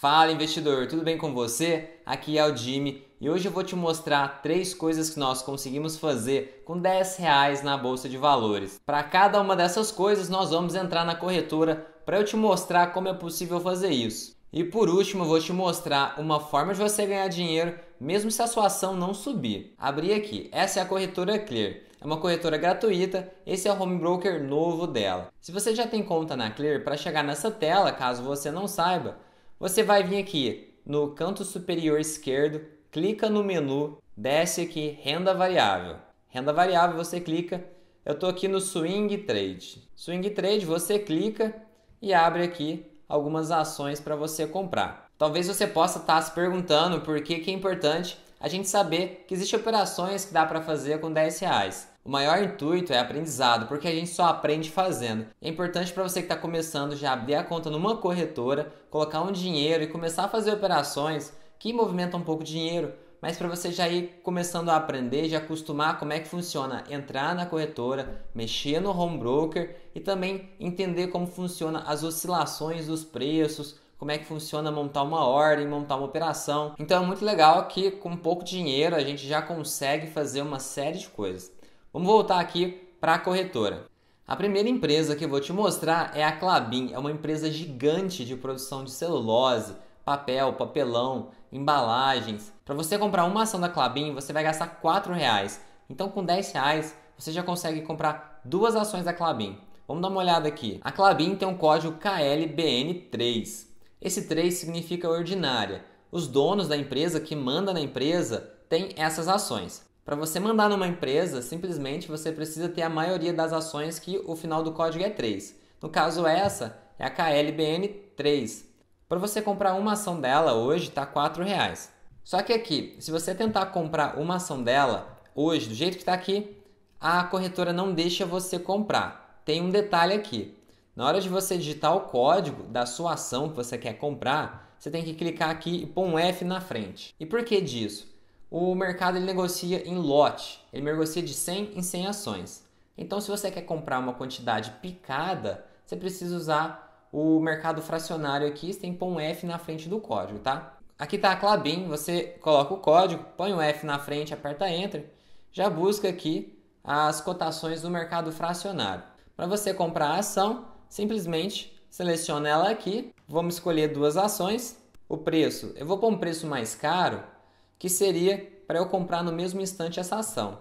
Fala investidor, tudo bem com você? Aqui é o Jimmy e hoje eu vou te mostrar três coisas que nós conseguimos fazer com 10 reais na bolsa de valores. Para cada uma dessas coisas, nós vamos entrar na corretora para eu te mostrar como é possível fazer isso. E por último, eu vou te mostrar uma forma de você ganhar dinheiro mesmo se a sua ação não subir. Abri aqui, essa é a corretora Clear. É uma corretora gratuita, esse é o home broker novo dela. Se você já tem conta na Clear, para chegar nessa tela, caso você não saiba, você vai vir aqui no canto superior esquerdo, clica no menu, desce aqui renda variável. Renda variável você clica, eu estou aqui no swing trade. Swing trade você clica e abre aqui algumas ações para você comprar. Talvez você possa estar tá se perguntando por que, que é importante a gente saber que existem operações que dá para fazer com 10 reais. O maior intuito é aprendizado, porque a gente só aprende fazendo. É importante para você que está começando já abrir a conta numa corretora, colocar um dinheiro e começar a fazer operações que movimentam um pouco de dinheiro, mas para você já ir começando a aprender, já acostumar como é que funciona entrar na corretora, mexer no home broker e também entender como funciona as oscilações dos preços, como é que funciona montar uma ordem, montar uma operação. Então é muito legal que com pouco dinheiro a gente já consegue fazer uma série de coisas. Vamos voltar aqui para a corretora. A primeira empresa que eu vou te mostrar é a Clabin, é uma empresa gigante de produção de celulose, papel, papelão, embalagens. Para você comprar uma ação da Clabin, você vai gastar R$ reais. Então, com R$ reais, você já consegue comprar duas ações da Clabin. Vamos dar uma olhada aqui. A Clabin tem um código KLBN3. Esse 3 significa ordinária. Os donos da empresa que manda na empresa têm essas ações. Para você mandar numa empresa, simplesmente você precisa ter a maioria das ações que o final do código é 3. No caso, essa é a KLBN3. Para você comprar uma ação dela hoje, está R$ reais. Só que aqui, se você tentar comprar uma ação dela hoje, do jeito que está aqui, a corretora não deixa você comprar. Tem um detalhe aqui. Na hora de você digitar o código da sua ação que você quer comprar, você tem que clicar aqui e pôr um F na frente. E por que disso? o mercado ele negocia em lote, ele negocia de 100 em 100 ações. Então, se você quer comprar uma quantidade picada, você precisa usar o mercado fracionário aqui, você tem que pôr um F na frente do código, tá? Aqui está a Clabin, você coloca o código, põe o F na frente, aperta Enter, já busca aqui as cotações do mercado fracionário. Para você comprar a ação, simplesmente seleciona ela aqui, vamos escolher duas ações, o preço, eu vou pôr um preço mais caro, que seria para eu comprar no mesmo instante essa ação.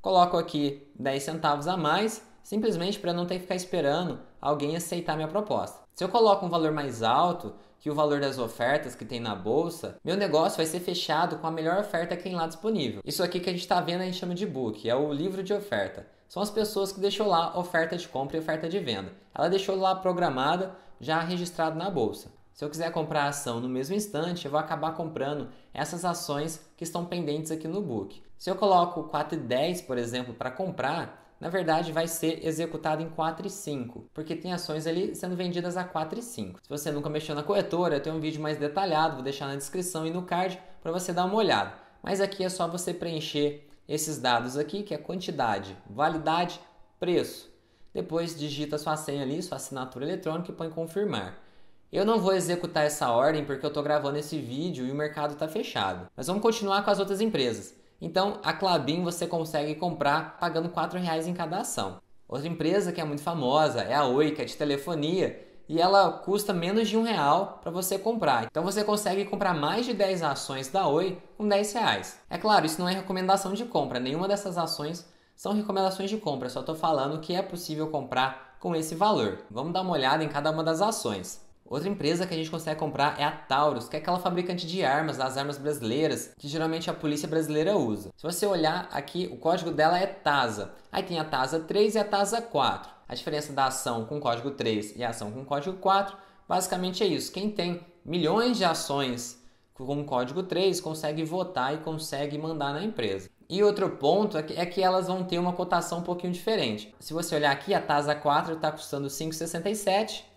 Coloco aqui 10 centavos a mais, simplesmente para não ter que ficar esperando alguém aceitar minha proposta. Se eu coloco um valor mais alto que o valor das ofertas que tem na bolsa, meu negócio vai ser fechado com a melhor oferta que tem lá disponível. Isso aqui que a gente está vendo a gente chama de book, é o livro de oferta. São as pessoas que deixou lá oferta de compra e oferta de venda. Ela deixou lá programada, já registrado na bolsa. Se eu quiser comprar a ação no mesmo instante, eu vou acabar comprando essas ações que estão pendentes aqui no book. Se eu coloco 4,10, por exemplo, para comprar, na verdade vai ser executado em 4,5, porque tem ações ali sendo vendidas a 4,5. Se você nunca mexeu na corretora, eu tenho um vídeo mais detalhado, vou deixar na descrição e no card para você dar uma olhada. Mas aqui é só você preencher esses dados aqui, que é quantidade, validade, preço. Depois digita sua senha ali, sua assinatura eletrônica e põe confirmar. Eu não vou executar essa ordem porque eu estou gravando esse vídeo e o mercado está fechado. Mas vamos continuar com as outras empresas. Então, a Clabin você consegue comprar pagando R$ reais em cada ação. Outra empresa que é muito famosa é a Oi, que é de telefonia, e ela custa menos de um real para você comprar. Então você consegue comprar mais de 10 ações da Oi com 10 reais. É claro, isso não é recomendação de compra, nenhuma dessas ações são recomendações de compra, só estou falando que é possível comprar com esse valor. Vamos dar uma olhada em cada uma das ações. Outra empresa que a gente consegue comprar é a Taurus, que é aquela fabricante de armas, as armas brasileiras, que geralmente a polícia brasileira usa. Se você olhar aqui, o código dela é TASA. Aí tem a TASA 3 e a TASA 4. A diferença da ação com código 3 e a ação com código 4, basicamente é isso. Quem tem milhões de ações com código 3 consegue votar e consegue mandar na empresa. E outro ponto é que, é que, elas vão ter uma cotação um pouquinho diferente. Se você olhar aqui, a TASA 4 está custando 5,67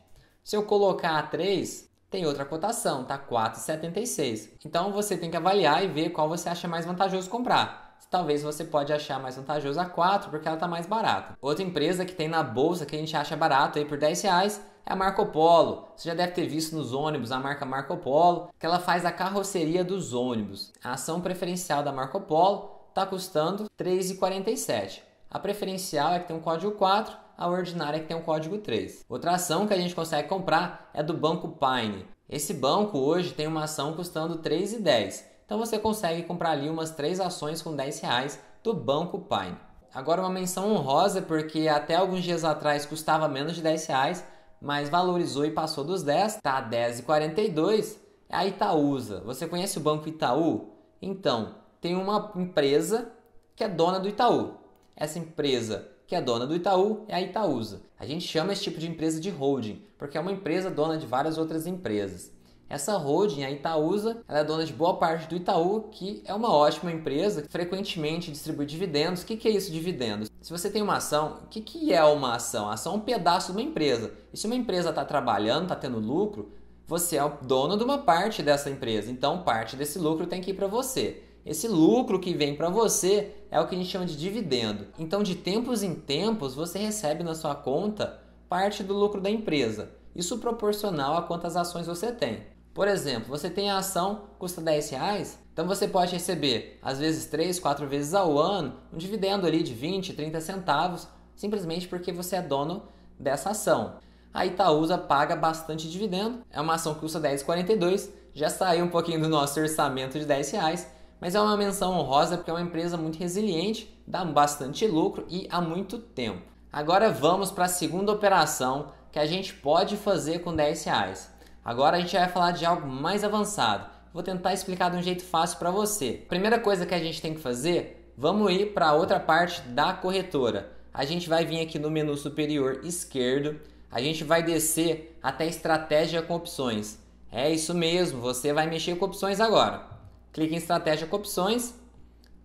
se eu colocar a 3, tem outra cotação, tá 4,76. Então você tem que avaliar e ver qual você acha mais vantajoso comprar. Talvez você pode achar mais vantajoso a 4 porque ela está mais barata. Outra empresa que tem na bolsa que a gente acha barato aí por 10 reais é a Marco Polo. Você já deve ter visto nos ônibus a marca Marco Polo, que ela faz a carroceria dos ônibus. A ação preferencial da Marco Polo está custando 3,47. A preferencial é que tem um código 4, a ordinária é que tem um código 3. Outra ação que a gente consegue comprar é do banco Pine. Esse banco hoje tem uma ação custando R$ 3,10. Então você consegue comprar ali umas 3 ações com R$ reais do banco Pine. Agora uma menção honrosa porque até alguns dias atrás custava menos de R$ reais, mas valorizou e passou dos 10, tá R$ 10,42. É a Itaúsa. Você conhece o banco Itaú? Então, tem uma empresa que é dona do Itaú. Essa empresa que é dona do Itaú é a Itaúsa. A gente chama esse tipo de empresa de holding, porque é uma empresa dona de várias outras empresas. Essa holding, a Itaúsa, ela é dona de boa parte do Itaú, que é uma ótima empresa, que frequentemente distribui dividendos. O que, que é isso, dividendos? Se você tem uma ação, o que, que é uma ação? A ação é um pedaço de uma empresa. E se uma empresa está trabalhando, está tendo lucro, você é o dono de uma parte dessa empresa. Então, parte desse lucro tem que ir para você. Esse lucro que vem para você é o que a gente chama de dividendo. Então, de tempos em tempos, você recebe na sua conta parte do lucro da empresa. Isso proporcional a quantas ações você tem. Por exemplo, você tem a ação, custa 10 reais, então você pode receber, às vezes, 3, 4 vezes ao ano, um dividendo ali de 20, 30 centavos, simplesmente porque você é dono dessa ação. A Itaúsa paga bastante dividendo, é uma ação que custa 10,42, já saiu um pouquinho do nosso orçamento de 10 reais, mas é uma menção honrosa porque é uma empresa muito resiliente, dá bastante lucro e há muito tempo. Agora vamos para a segunda operação que a gente pode fazer com 10 reais. Agora a gente vai falar de algo mais avançado. Vou tentar explicar de um jeito fácil para você. Primeira coisa que a gente tem que fazer, vamos ir para outra parte da corretora. A gente vai vir aqui no menu superior esquerdo, a gente vai descer até estratégia com opções. É isso mesmo, você vai mexer com opções agora clique em estratégia com opções,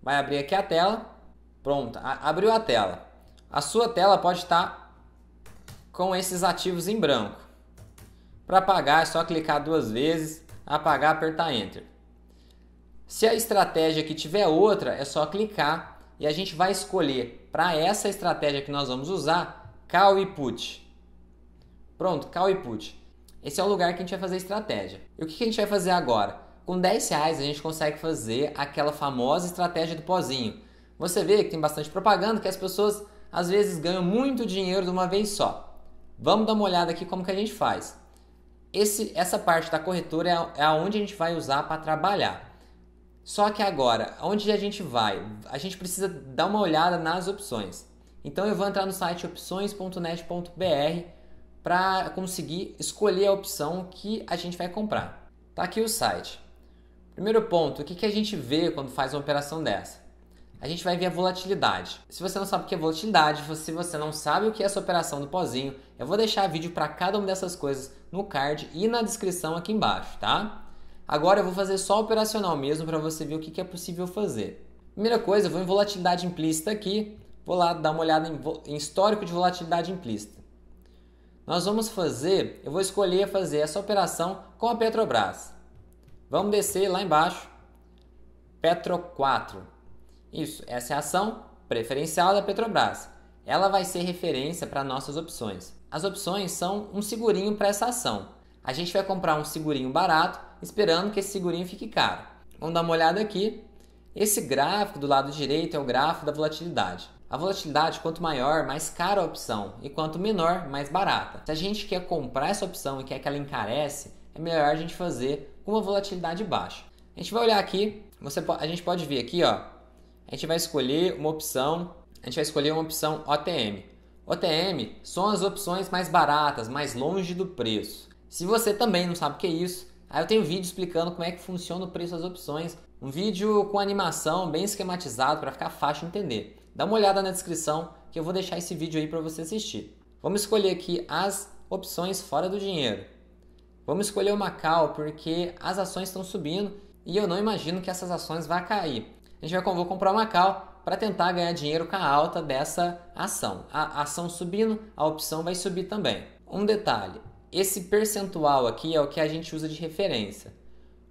vai abrir aqui a tela. Pronto, abriu a tela. A sua tela pode estar com esses ativos em branco. Para apagar é só clicar duas vezes, apagar, apertar enter. Se a estratégia que tiver outra, é só clicar e a gente vai escolher para essa estratégia que nós vamos usar, call e put. Pronto, call e put. Esse é o lugar que a gente vai fazer estratégia. E o que a gente vai fazer agora? Com 10 reais a gente consegue fazer aquela famosa estratégia do pozinho. Você vê que tem bastante propaganda que as pessoas às vezes ganham muito dinheiro de uma vez só. Vamos dar uma olhada aqui como que a gente faz. Esse, essa parte da corretora é, é onde a gente vai usar para trabalhar. Só que agora, onde a gente vai? A gente precisa dar uma olhada nas opções. Então eu vou entrar no site opções.net.br para conseguir escolher a opção que a gente vai comprar. Tá aqui o site. Primeiro ponto, o que, que a gente vê quando faz uma operação dessa? A gente vai ver a volatilidade. Se você não sabe o que é volatilidade, se você não sabe o que é essa operação do pozinho, eu vou deixar vídeo para cada uma dessas coisas no card e na descrição aqui embaixo, tá? Agora eu vou fazer só operacional mesmo para você ver o que, que é possível fazer. Primeira coisa, eu vou em volatilidade implícita aqui, vou lá dar uma olhada em, em histórico de volatilidade implícita. Nós vamos fazer, eu vou escolher fazer essa operação com a Petrobras. Vamos descer lá embaixo. Petro 4. Isso, essa é a ação preferencial da Petrobras. Ela vai ser referência para nossas opções. As opções são um segurinho para essa ação. A gente vai comprar um segurinho barato, esperando que esse segurinho fique caro. Vamos dar uma olhada aqui. Esse gráfico do lado direito é o gráfico da volatilidade. A volatilidade, quanto maior, mais cara a opção, e quanto menor, mais barata. Se a gente quer comprar essa opção e quer que ela encarece, é melhor a gente fazer com uma volatilidade baixa. A gente vai olhar aqui, você, a gente pode ver aqui, ó, a gente vai escolher uma opção, a gente vai escolher uma opção OTM. OTM são as opções mais baratas, mais longe do preço. Se você também não sabe o que é isso, aí eu tenho um vídeo explicando como é que funciona o preço das opções, um vídeo com animação bem esquematizado para ficar fácil de entender. Dá uma olhada na descrição que eu vou deixar esse vídeo aí para você assistir. Vamos escolher aqui as opções fora do dinheiro. Vamos escolher o Macau porque as ações estão subindo e eu não imagino que essas ações vá cair. A gente vai vou comprar o Macau para tentar ganhar dinheiro com a alta dessa ação. A ação subindo, a opção vai subir também. Um detalhe, esse percentual aqui é o que a gente usa de referência.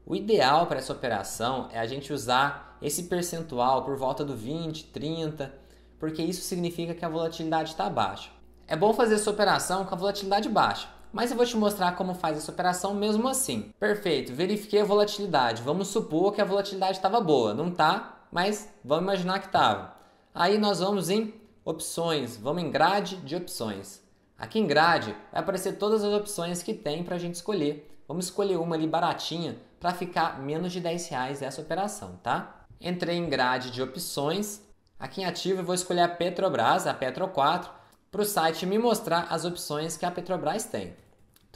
O ideal para essa operação é a gente usar esse percentual por volta do 20, 30, porque isso significa que a volatilidade está baixa. É bom fazer essa operação com a volatilidade baixa mas eu vou te mostrar como faz essa operação mesmo assim. Perfeito, verifiquei a volatilidade. Vamos supor que a volatilidade estava boa, não tá? Mas vamos imaginar que estava. Aí nós vamos em opções, vamos em grade de opções. Aqui em grade vai aparecer todas as opções que tem para a gente escolher. Vamos escolher uma ali baratinha para ficar menos de 10 reais essa operação, tá? Entrei em grade de opções. Aqui em ativo eu vou escolher a Petrobras, a Petro 4, para o site me mostrar as opções que a Petrobras tem.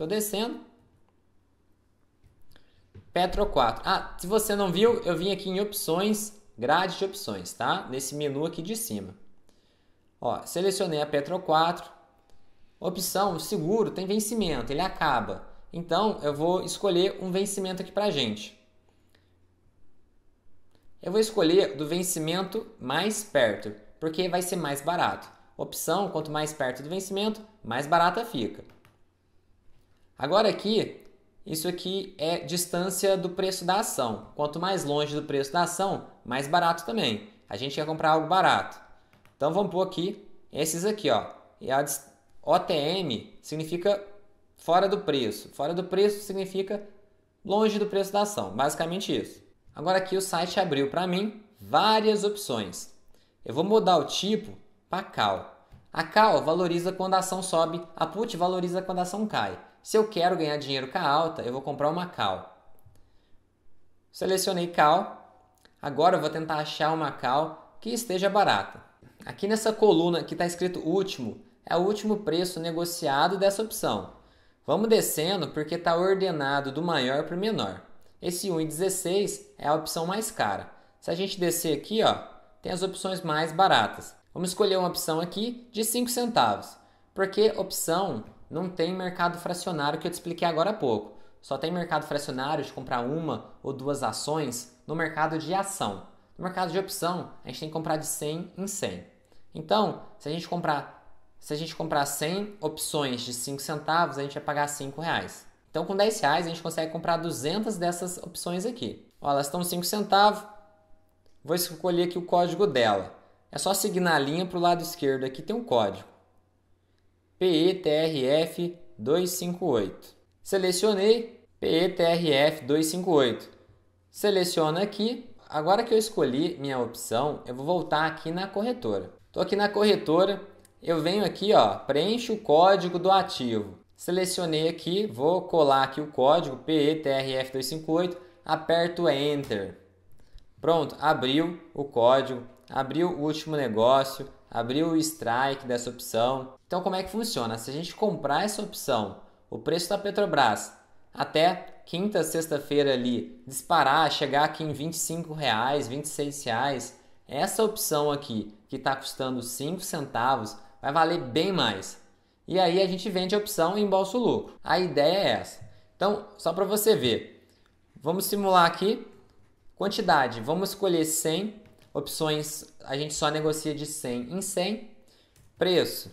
Tô descendo. Petro 4. Ah, se você não viu, eu vim aqui em opções, grade de opções, tá? Nesse menu aqui de cima. Ó, selecionei a Petro 4. Opção seguro tem vencimento, ele acaba. Então eu vou escolher um vencimento aqui pra gente. Eu vou escolher do vencimento mais perto, porque vai ser mais barato. Opção, quanto mais perto do vencimento, mais barata fica. Agora aqui, isso aqui é distância do preço da ação. Quanto mais longe do preço da ação, mais barato também. A gente quer comprar algo barato. Então vamos pôr aqui esses aqui, ó. E a OTM significa fora do preço. Fora do preço significa longe do preço da ação. Basicamente isso. Agora aqui o site abriu para mim várias opções. Eu vou mudar o tipo para cal. A cal valoriza quando a ação sobe, a put valoriza quando a ação cai. Se eu quero ganhar dinheiro com a alta, eu vou comprar uma call. Selecionei call. Agora eu vou tentar achar uma call que esteja barata. Aqui nessa coluna que está escrito último, é o último preço negociado dessa opção. Vamos descendo porque está ordenado do maior para o menor. Esse 1,16 é a opção mais cara. Se a gente descer aqui, ó, tem as opções mais baratas. Vamos escolher uma opção aqui de 5 centavos, porque opção não tem mercado fracionário que eu te expliquei agora há pouco. Só tem mercado fracionário de comprar uma ou duas ações no mercado de ação. No mercado de opção, a gente tem que comprar de 100 em 100. Então, se a gente comprar, se a gente comprar 100 opções de 5 centavos, a gente vai pagar 5 reais. Então, com 10 reais, a gente consegue comprar 200 dessas opções aqui. Ó, elas estão 5 centavos. Vou escolher aqui o código dela. É só seguir na linha para o lado esquerdo aqui, tem um código. PETRF 258. Selecionei PETRF 258. Seleciono aqui. Agora que eu escolhi minha opção, eu vou voltar aqui na corretora. Estou aqui na corretora, eu venho aqui, ó, preencho o código do ativo. Selecionei aqui, vou colar aqui o código PETRF258, aperto Enter. Pronto, abriu o código, abriu o último negócio, Abriu o strike dessa opção. Então, como é que funciona? Se a gente comprar essa opção, o preço da Petrobras até quinta, sexta-feira ali disparar, chegar aqui em 25 reais, 26 reais, essa opção aqui que está custando 5 centavos vai valer bem mais. E aí a gente vende a opção e embolsa o lucro. A ideia é essa. Então, só para você ver, vamos simular aqui quantidade. Vamos escolher 100 opções a gente só negocia de 100 em 100. Preço.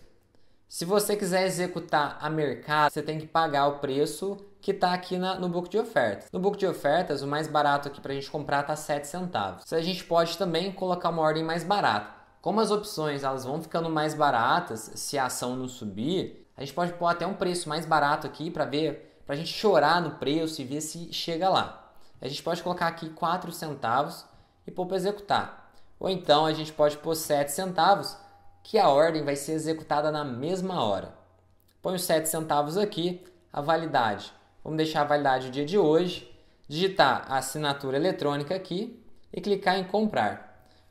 Se você quiser executar a mercado, você tem que pagar o preço que está aqui na, no book de ofertas. No book de ofertas, o mais barato aqui para a gente comprar está 7 centavos. A gente pode também colocar uma ordem mais barata. Como as opções elas vão ficando mais baratas se a ação não subir, a gente pode pôr até um preço mais barato aqui para ver, para a gente chorar no preço e ver se chega lá. A gente pode colocar aqui 4 centavos e pôr para executar. Ou então a gente pode pôr 7 centavos, que a ordem vai ser executada na mesma hora. Põe os 7 centavos aqui, a validade. Vamos deixar a validade o dia de hoje, digitar a assinatura eletrônica aqui e clicar em comprar.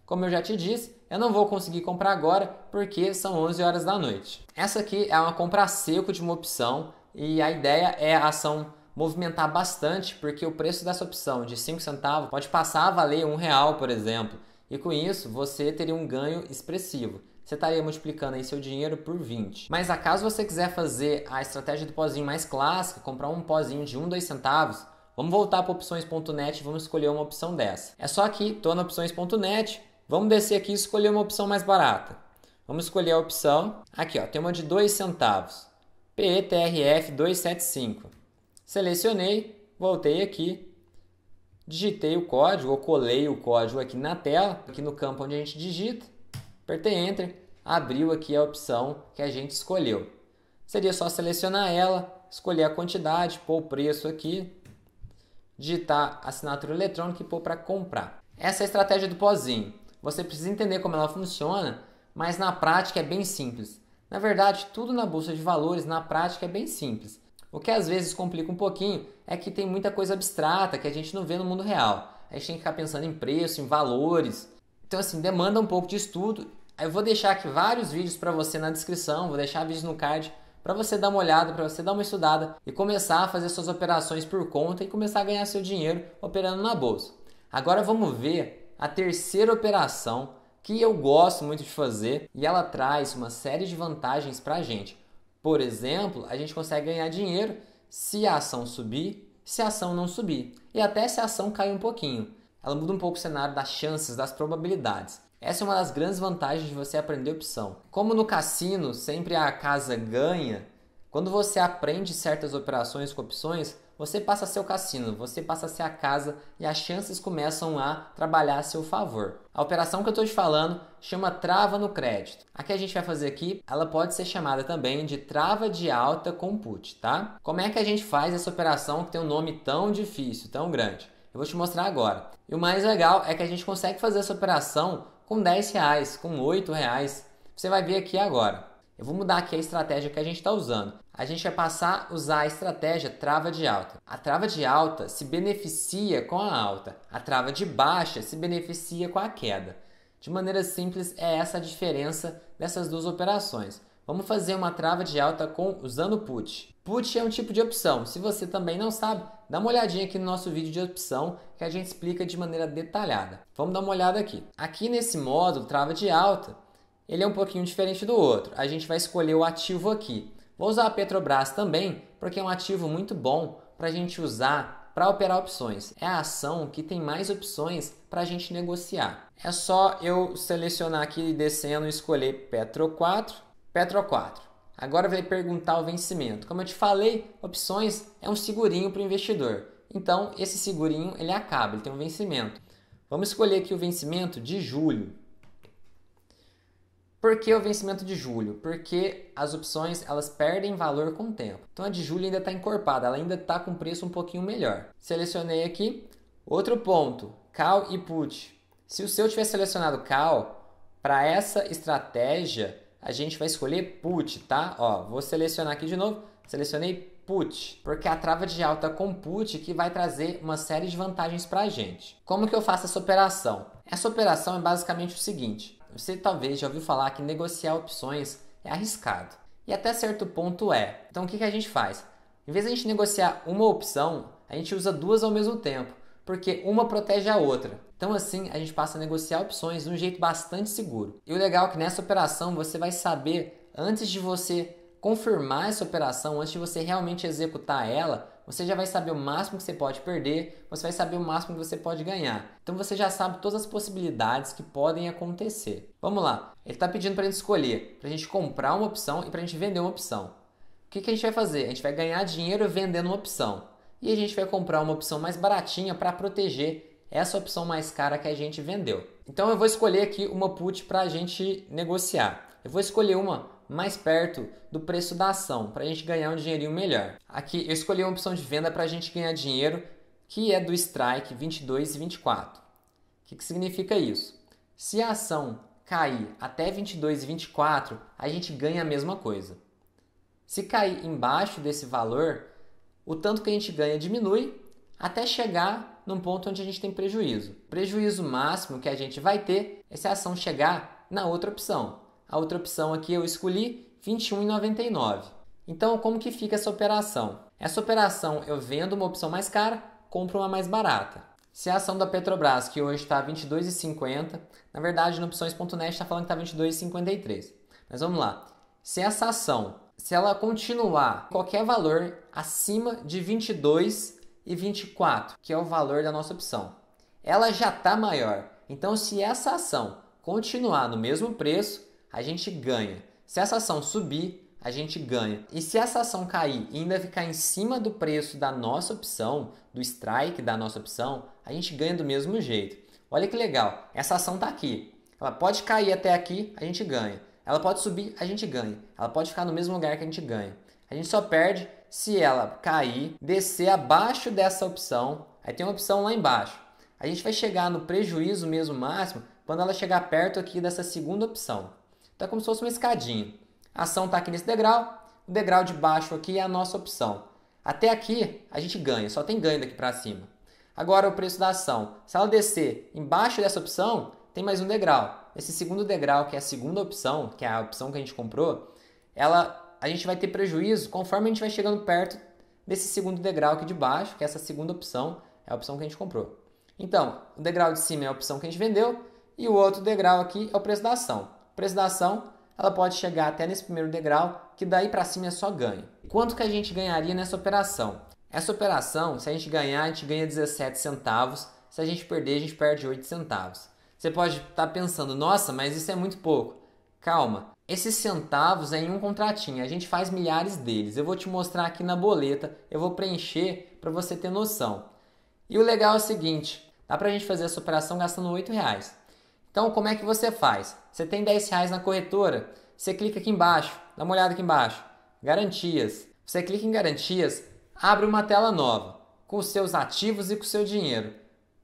Como eu já te disse, eu não vou conseguir comprar agora porque são 11 horas da noite. Essa aqui é uma compra seco de uma opção e a ideia é a ação movimentar bastante porque o preço dessa opção de 5 centavos pode passar a valer um real, por exemplo. E com isso, você teria um ganho expressivo. Você estaria multiplicando aí seu dinheiro por 20. Mas acaso você quiser fazer a estratégia do pozinho mais clássica, comprar um pozinho de 1, 2 centavos, vamos voltar para opções.net e vamos escolher uma opção dessa. É só aqui, estou na opções.net, vamos descer aqui e escolher uma opção mais barata. Vamos escolher a opção, aqui ó, tem uma de 2 centavos, PETRF 275. Selecionei, voltei aqui, digitei o código ou colei o código aqui na tela, aqui no campo onde a gente digita, apertei Enter, abriu aqui a opção que a gente escolheu. Seria só selecionar ela, escolher a quantidade, pôr o preço aqui, digitar assinatura eletrônica e pôr para comprar. Essa é a estratégia do pozinho. Você precisa entender como ela funciona, mas na prática é bem simples. Na verdade, tudo na bolsa de valores na prática é bem simples. O que às vezes complica um pouquinho é que tem muita coisa abstrata que a gente não vê no mundo real. A gente tem que ficar pensando em preço, em valores. Então, assim, demanda um pouco de estudo. Eu vou deixar aqui vários vídeos para você na descrição, vou deixar vídeos no card para você dar uma olhada, para você dar uma estudada e começar a fazer suas operações por conta e começar a ganhar seu dinheiro operando na bolsa. Agora vamos ver a terceira operação que eu gosto muito de fazer e ela traz uma série de vantagens para a gente por exemplo, a gente consegue ganhar dinheiro se a ação subir, se a ação não subir. E até se a ação cair um pouquinho. Ela muda um pouco o cenário das chances, das probabilidades. Essa é uma das grandes vantagens de você aprender opção. Como no cassino sempre a casa ganha, quando você aprende certas operações com opções, você passa a ser o cassino, você passa a ser a casa e as chances começam a trabalhar a seu favor. A operação que eu estou te falando chama trava no crédito. A que a gente vai fazer aqui, ela pode ser chamada também de trava de alta com put, tá? Como é que a gente faz essa operação que tem um nome tão difícil, tão grande? Eu vou te mostrar agora. E o mais legal é que a gente consegue fazer essa operação com 10 reais, com 8 reais. Você vai ver aqui agora. Eu vou mudar aqui a estratégia que a gente está usando. A gente vai passar a usar a estratégia trava de alta. A trava de alta se beneficia com a alta, a trava de baixa se beneficia com a queda. De maneira simples, é essa a diferença dessas duas operações. Vamos fazer uma trava de alta com usando put. Put é um tipo de opção. Se você também não sabe, dá uma olhadinha aqui no nosso vídeo de opção que a gente explica de maneira detalhada. Vamos dar uma olhada aqui. Aqui nesse módulo trava de alta, ele é um pouquinho diferente do outro. A gente vai escolher o ativo aqui. Vou usar a Petrobras também, porque é um ativo muito bom para a gente usar para operar opções. É a ação que tem mais opções para a gente negociar. É só eu selecionar aqui descendo e escolher Petro 4, Petro 4. Agora vai perguntar o vencimento. Como eu te falei, opções é um segurinho para o investidor. Então, esse segurinho ele acaba, ele tem um vencimento. Vamos escolher aqui o vencimento de julho. Por que o vencimento de julho? Porque as opções elas perdem valor com o tempo. Então a de julho ainda está encorpada, ela ainda está com preço um pouquinho melhor. Selecionei aqui. Outro ponto, call e put. Se o seu tiver selecionado call, para essa estratégia a gente vai escolher put, tá? Ó, vou selecionar aqui de novo, selecionei put, porque é a trava de alta com put que vai trazer uma série de vantagens para a gente. Como que eu faço essa operação? Essa operação é basicamente o seguinte, você talvez já ouviu falar que negociar opções é arriscado. E até certo ponto é. Então o que, que a gente faz? Em vez de a gente negociar uma opção, a gente usa duas ao mesmo tempo, porque uma protege a outra. Então assim a gente passa a negociar opções de um jeito bastante seguro. E o legal é que nessa operação você vai saber antes de você confirmar essa operação, antes de você realmente executar ela, você já vai saber o máximo que você pode perder, você vai saber o máximo que você pode ganhar. Então você já sabe todas as possibilidades que podem acontecer. Vamos lá, ele está pedindo para a gente escolher, para a gente comprar uma opção e para a gente vender uma opção. O que, que a gente vai fazer? A gente vai ganhar dinheiro vendendo uma opção. E a gente vai comprar uma opção mais baratinha para proteger essa opção mais cara que a gente vendeu. Então eu vou escolher aqui uma put para a gente negociar. Eu vou escolher uma mais perto do preço da ação, para a gente ganhar um dinheirinho melhor. Aqui eu escolhi uma opção de venda para a gente ganhar dinheiro, que é do strike 22 e 24. O que, que significa isso? Se a ação cair até 22 e 24, a gente ganha a mesma coisa. Se cair embaixo desse valor, o tanto que a gente ganha diminui até chegar num ponto onde a gente tem prejuízo. O prejuízo máximo que a gente vai ter é se a ação chegar na outra opção, a outra opção aqui eu escolhi R$ 21,99. Então, como que fica essa operação? Essa operação eu vendo uma opção mais cara, compro uma mais barata. Se a ação da Petrobras, que hoje está 22,50, na verdade, no opções.net está falando que está 22,53. Mas vamos lá. Se essa ação, se ela continuar qualquer valor acima de 22 e que é o valor da nossa opção, ela já está maior. Então, se essa ação continuar no mesmo preço, a gente ganha. Se essa ação subir, a gente ganha. E se essa ação cair e ainda ficar em cima do preço da nossa opção, do strike da nossa opção, a gente ganha do mesmo jeito. Olha que legal, essa ação está aqui. Ela pode cair até aqui, a gente ganha. Ela pode subir, a gente ganha. Ela pode ficar no mesmo lugar que a gente ganha. A gente só perde se ela cair, descer abaixo dessa opção. Aí tem uma opção lá embaixo. A gente vai chegar no prejuízo mesmo máximo quando ela chegar perto aqui dessa segunda opção. Então é como se fosse uma escadinha. A ação está aqui nesse degrau, o degrau de baixo aqui é a nossa opção. Até aqui a gente ganha, só tem ganho daqui para cima. Agora o preço da ação. Se ela descer embaixo dessa opção, tem mais um degrau. Esse segundo degrau, que é a segunda opção, que é a opção que a gente comprou, ela a gente vai ter prejuízo conforme a gente vai chegando perto desse segundo degrau aqui de baixo, que é essa segunda opção, é a opção que a gente comprou. Então, o degrau de cima é a opção que a gente vendeu e o outro degrau aqui é o preço da ação preço da ação ela pode chegar até nesse primeiro degrau, que daí para cima é só ganho. Quanto que a gente ganharia nessa operação? Essa operação, se a gente ganhar, a gente ganha 17 centavos, se a gente perder, a gente perde 8 centavos. Você pode estar tá pensando, nossa, mas isso é muito pouco. Calma, esses centavos é em um contratinho, a gente faz milhares deles. Eu vou te mostrar aqui na boleta, eu vou preencher para você ter noção. E o legal é o seguinte, dá para a gente fazer essa operação gastando 8 reais. Então, como é que você faz? Você tem 10 reais na corretora. Você clica aqui embaixo, dá uma olhada aqui embaixo. Garantias. Você clica em garantias, abre uma tela nova com os seus ativos e com seu dinheiro.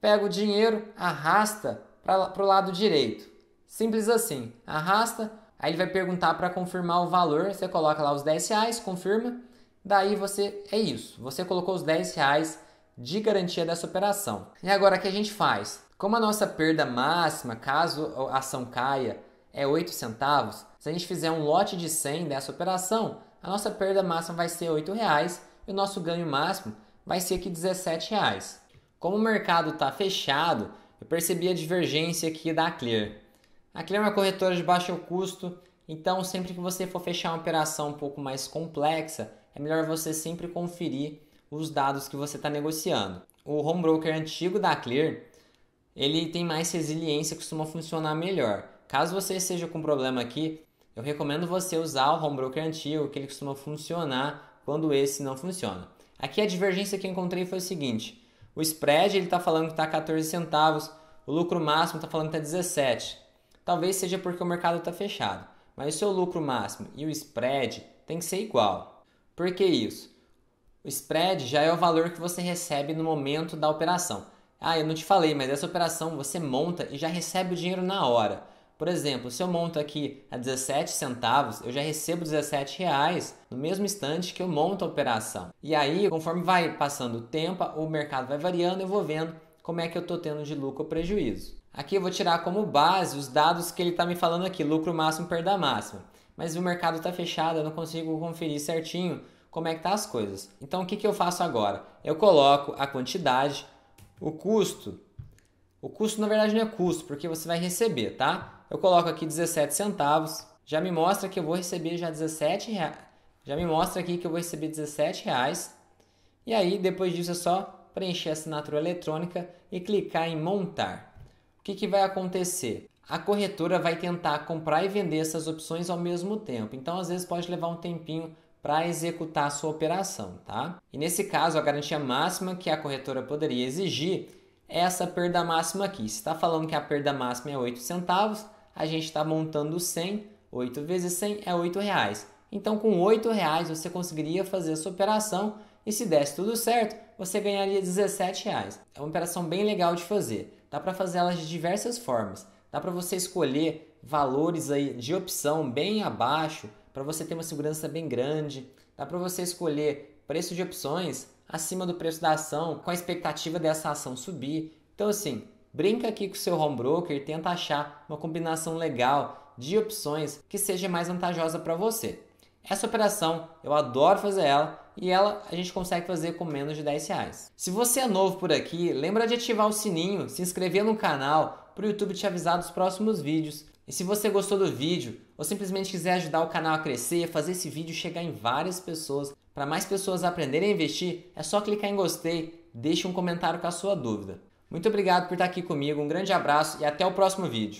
Pega o dinheiro, arrasta para o lado direito. Simples assim. Arrasta, aí ele vai perguntar para confirmar o valor. Você coloca lá os 10 reais, confirma. Daí você. É isso. Você colocou os 10 reais de garantia dessa operação. E agora o que a gente faz? Como a nossa perda máxima, caso a ação caia, é 8 centavos, se a gente fizer um lote de 100 dessa operação, a nossa perda máxima vai ser R$ reais e o nosso ganho máximo vai ser aqui R$ reais. Como o mercado está fechado, eu percebi a divergência aqui da Clear. A Clear é uma corretora de baixo custo, então sempre que você for fechar uma operação um pouco mais complexa, é melhor você sempre conferir os dados que você está negociando. O home broker antigo da Clear, ele tem mais resiliência, costuma funcionar melhor. Caso você esteja com problema aqui, eu recomendo você usar o home broker antigo, que ele costuma funcionar quando esse não funciona. Aqui a divergência que encontrei foi o seguinte: o spread ele está falando que está 14 centavos, o lucro máximo está falando que está 17. Talvez seja porque o mercado está fechado, mas o seu lucro máximo e o spread tem que ser igual. Por que isso? O spread já é o valor que você recebe no momento da operação. Ah, eu não te falei, mas essa operação você monta e já recebe o dinheiro na hora. Por exemplo, se eu monto aqui a 17 centavos, eu já recebo 17 reais no mesmo instante que eu monto a operação. E aí, conforme vai passando o tempo, o mercado vai variando, eu vou vendo como é que eu estou tendo de lucro ou prejuízo. Aqui eu vou tirar como base os dados que ele está me falando aqui, lucro máximo, perda máxima. Mas o mercado está fechado, eu não consigo conferir certinho como é que tá as coisas. Então o que, que eu faço agora? Eu coloco a quantidade, o custo. O custo na verdade não é custo, porque você vai receber, tá? Eu coloco aqui 17 centavos, já me mostra que eu vou receber já 17 reais. Já me mostra aqui que eu vou receber 17 reais. E aí, depois disso, é só preencher a assinatura eletrônica e clicar em montar. O que, que vai acontecer? A corretora vai tentar comprar e vender essas opções ao mesmo tempo. Então, às vezes, pode levar um tempinho para executar a sua operação, tá? E nesse caso, a garantia máxima que a corretora poderia exigir é essa perda máxima aqui. Se está falando que a perda máxima é 8 centavos, a gente está montando 100, 8 vezes 100 é 8 reais. Então, com 8 reais você conseguiria fazer essa operação e se desse tudo certo, você ganharia 17 reais. É uma operação bem legal de fazer. Dá para fazer elas de diversas formas. Dá para você escolher valores aí de opção bem abaixo para você ter uma segurança bem grande. Dá para você escolher preço de opções acima do preço da ação com a expectativa dessa ação subir. Então assim, Brinca aqui com o seu home broker e tenta achar uma combinação legal de opções que seja mais vantajosa para você. Essa operação eu adoro fazer ela e ela a gente consegue fazer com menos de 10 reais. Se você é novo por aqui, lembra de ativar o sininho, se inscrever no canal para o YouTube te avisar dos próximos vídeos. E se você gostou do vídeo ou simplesmente quiser ajudar o canal a crescer, fazer esse vídeo chegar em várias pessoas, para mais pessoas aprenderem a investir, é só clicar em gostei, deixe um comentário com a sua dúvida. Muito obrigado por estar aqui comigo, um grande abraço e até o próximo vídeo.